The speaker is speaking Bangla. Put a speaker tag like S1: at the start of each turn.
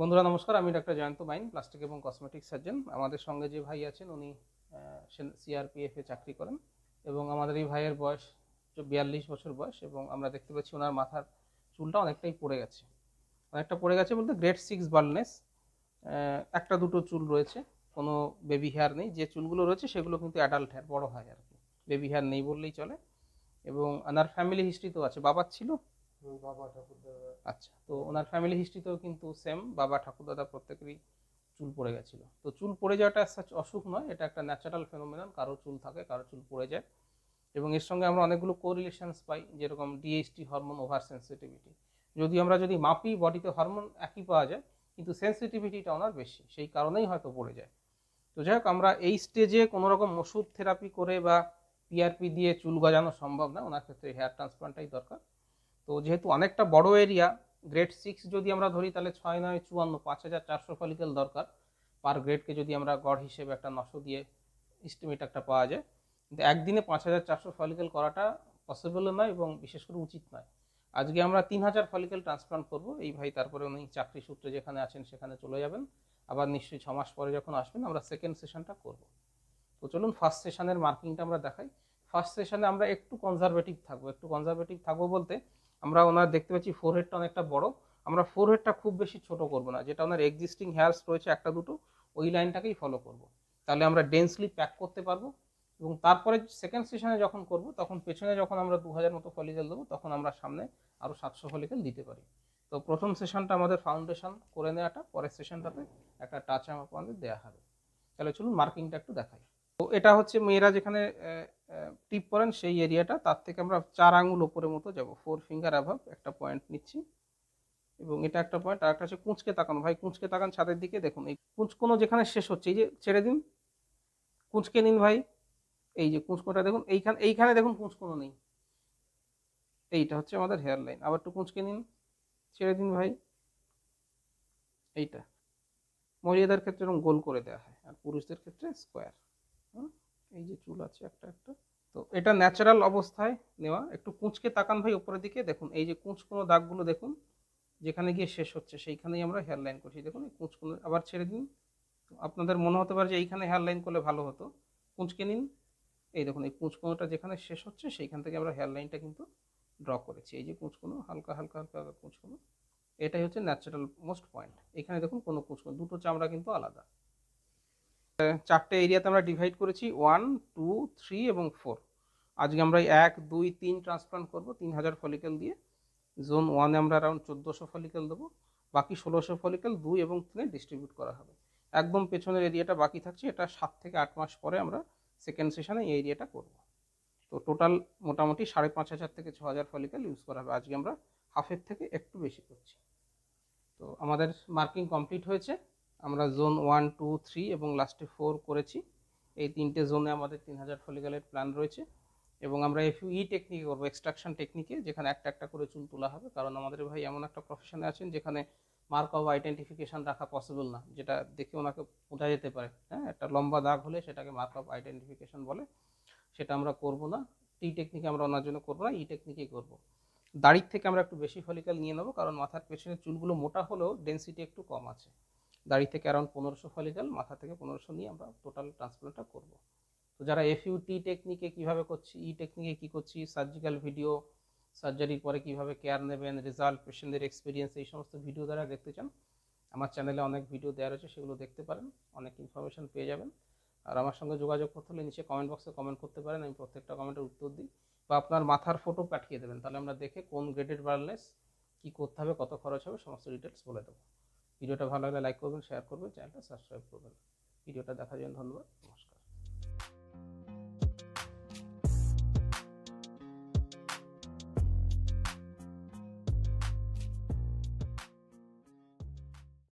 S1: বন্ধুরা নমস্কার আমি ডক্টর জয়ন্ত বাইন প্লাস্টিক এবং কসমেটিক সার্জন আমাদের সঙ্গে যে ভাই আছেন উনি এ চাকরি করেন এবং আমাদের এই ভাইয়ের বয়স বিয়াল্লিশ বছর বয়স এবং আমরা দেখতে পাচ্ছি ওনার মাথার চুলটা অনেকটাই পড়ে গেছে অনেকটা পড়ে গেছে বলতে গ্রেড সিক্স বার্লনেস একটা দুটো চুল রয়েছে কোনো বেবি হেয়ার নেই যে চুলগুলো রয়েছে সেগুলো কিন্তু অ্যাডাল্ট হেয়ার বড়ো হয় আর কি বেবি হেয়ার নেই বললেই চলে এবং আনার ফ্যামিলি হিস্ট্রি তো আছে বাবার ছিল বাবা ঠাকুরদাদা আচ্ছা তো ওনার ফ্যামিলি হিস্ট্রিতেও কিন্তু সেম বাবা ঠাকুরদাদা প্রত্যেকেরই চুল পড়ে গেছিলো তো চুল পড়ে যাওয়াটা সাচ অসুখ নয় এটা একটা ন্যাচারাল ফেনোমেনন কারো চুল থাকে কারো চুল পড়ে যায় এবং এর সঙ্গে আমরা অনেকগুলো কোরিলেশনস পাই যেরকম ডিএইচটি হরমোন ওভার সেন্সিটিভিটি যদি আমরা যদি মাপি বডিতে হরমোন একই পাওয়া যায় কিন্তু সেন্সিটিভিটিটা ওনার বেশি সেই কারণেই হয়তো পড়ে যায় তো যাই হোক আমরা এই স্টেজে কোনোরকম রকম ওষুধ থেরাপি করে বা পিআরপি দিয়ে চুল গজানো সম্ভব না ওনার ক্ষেত্রে হেয়ার ট্রান্সপ্লান্টটাই দরকার তো যেহেতু অনেকটা বড় এরিয়া গ্রেড সিক্স যদি আমরা ধরি তাহলে ছয় নয় চুয়ান্ন পাঁচ হাজার চারশো ফলিকেল দরকার পার গ্রেডকে যদি আমরা গড় হিসেবে একটা নশো দিয়ে ইস্টিমেট একটা পাওয়া যায় কিন্তু একদিনে পাঁচ হাজার চারশো ফলিকেল করাটা পসিবলও নয় এবং বিশেষ করে উচিত নয় আজকে আমরা তিন হাজার ফলিকেল ট্রান্সপ্লান্ট করবো এই ভাই তারপরে উনি চাকরি সূত্রে যেখানে আছেন সেখানে চলে যাবেন আবার নিশ্চয়ই মাস পরে যখন আসবেন আমরা সেকেন্ড সেশনটা করব তো চলুন ফার্স্ট সেশনের মার্কিংটা আমরা দেখাই ফার্স্ট সেশনে আমরা একটু কনজারভেটিভ থাকবো একটু কনজারভেটিভ থাকবো বলতে আমরা ওনার দেখতে পাচ্ছি ফোর হেডটা অনেকটা বড় আমরা ফোর হেডটা খুব বেশি ছোট করব না যেটা ওনার এক্সিস্টিং হেয়ার্স রয়েছে একটা দুটো ওই লাইনটাকেই ফলো করব। তাহলে আমরা ডেন্সলি প্যাক করতে পারবো এবং তারপরে সেকেন্ড সেশনে যখন করব তখন পেছনে যখন আমরা দু হাজার মতো ফলিকেল দেবো তখন আমরা সামনে আরও সাতশো ফলিকেল দিতে পারি তো প্রথম সেশনটা আমাদের ফাউন্ডেশন করে নেওয়াটা পরের সেশনটাতে একটা টাচ আমাকে আমাদের দেওয়া হবে তাহলে চলুন মার্কিংটা একটু দেখাই তো এটা হচ্ছে মেয়েরা যেখানে টিপ করেন সেই এরিয়াটা তার থেকে আমরা চার আঙুল ওপরের মতো যাব ফোর ফিঙ্গার অ্যাভাব একটা পয়েন্ট নিচ্ছি এবং এটা একটা পয়েন্ট আর একটা হচ্ছে কুঁচকে তাকানো ভাই কুঁচকে তাকান ছাদের দিকে দেখুন এই কুঁচকোনো যেখানে শেষ হচ্ছে এই যে ছেড়ে দিন কুঁচকে নিন ভাই এই যে কুঁচকোটা দেখুন এইখানে এইখানে দেখুন কুঁচকোনো নেই এইটা হচ্ছে আমাদের হেয়ার লাইন আবার একটু কুঁচকে নিন ছেড়ে দিন ভাই এইটা মহিলাদের ক্ষেত্রে এরকম গোল করে দেওয়া হয় আর পুরুষদের ক্ষেত্রে স্কোয়ার এই যে চুল আছে একটা একটা তো এটা ন্যাচারাল অবস্থায় নেওয়া একটু কুঁচকে তাকান ভাই উপরের দিকে দেখুন এই যে কুঁচকোনো দাগগুলো দেখুন যেখানে গিয়ে শেষ হচ্ছে সেইখানেই আমরা হেয়ার লাইন করছি দেখুন কুঁচকোনো আবার ছেড়ে দিন আপনাদের মনে হতে পারে যে এইখানে হেয়ার লাইন করলে ভালো হতো কুঁচকে নিন এই দেখুন এই কুঁচকোনোটা যেখানে শেষ হচ্ছে সেইখান থেকে আমরা হেয়ার লাইনটা কিন্তু ড্র করেছি এই যে কুঁচকোনো হালকা হালকা হালকা কুঁচকোনো এটাই হচ্ছে ন্যাচারাল মোস্ট পয়েন্ট এখানে দেখুন কোনো কুঁচকোনো দুটো চামড়া কিন্তু আলাদা চারটে এরিয়াতে আমরা ডিভাইড করেছি ওয়ান টু থ্রি এবং ফোর আজকে আমরা এক দুই তিন ট্রান্সপ্লান্ট করব তিন হাজার ফলিকেল দিয়ে জোন ওয়ানে আমরা অ্যারাউন্ড চোদ্দোশো ফলিকেল দেবো বাকি ষোলোশো ফলিকেল দুই এবং তিনে ডিস্ট্রিবিউট করা হবে একদম পেছনের এরিয়াটা বাকি থাকছে এটা সাত থেকে আট মাস পরে আমরা সেকেন্ড সেশনে এই এরিয়াটা করব তো টোটাল মোটামুটি সাড়ে পাঁচ হাজার থেকে ছ হাজার ফলিকেল ইউজ করা হবে আজকে আমরা হাফের থেকে একটু বেশি করছি তো আমাদের মার্কিং কমপ্লিট হয়েছে আমরা জোন ওয়ান টু থ্রি এবং লাস্টে ফোর করেছি এই তিনটে জোনে আমাদের তিন হাজার ফলিকালের প্ল্যান রয়েছে এবং আমরা এফ ই টেকনিকে করবো এক্সট্রাকশন টেকনিকে যেখানে একটা একটা করে চুল তোলা হবে কারণ আমাদের ভাই এমন একটা প্রফেশনে আছেন যেখানে মার্ক অফ আইডেন্টিফিকেশান রাখা পসিবল না যেটা দেখে ওনাকে বোঝা যেতে পারে হ্যাঁ একটা লম্বা দাগ হলে সেটাকে মার্ক অফ আইডেন্টিফিকেশান বলে সেটা আমরা করব না টি টেকনিকে আমরা ওনার জন্য করবো না e ই টেকনিকেই করবো দাড়ির থেকে আমরা একটু বেশি ফলিকাল নিয়ে নেবো কারণ মাথার পেছনের চুলগুলো মোটা হলেও ডেন্সিটি একটু কম আছে দাড়ি থেকে অ্যারাউন্ড পনেরোশো ফলিকল মাথা থেকে পনেরোশো নিয়ে আমরা টোটাল ট্রান্সপ্লান্টটা করব তো যারা এফইউ টি টেকনিকে কীভাবে করছি ই টেকনিকে কী করছি সার্জিক্যাল ভিডিও সার্জারির পরে কীভাবে কেয়ার নেবেন রেজাল্ট পেশেন্টদের এক্সপিরিয়েন্স এই সমস্ত ভিডিও দ্বারা দেখতে চান আমার চ্যানেলে অনেক ভিডিও দেওয়া রয়েছে সেগুলো দেখতে পারেন অনেক ইনফরমেশান পেয়ে যাবেন আর আমার সঙ্গে যোগাযোগ করতে হলে নিচে কমেন্ট বক্সে কমেন্ট করতে পারেন আমি প্রত্যেকটা কমেন্টের উত্তর দিই বা আপনার মাথার ফটো পাঠিয়ে দেবেন তাহলে আমরা দেখে কোন গ্রেডেড ওয়ারলেস কী করতে হবে কত খরচ হবে সমস্ত ডিটেলস বলে দেবো ভিডিওটা ভালো লাগলে লাইক করবেন শেয়ার করবেন চ্যানেলটা সাবস্ক্রাইব করবেন ভিডিওটা দেখার জন্য ধন্যবাদ নমস্কার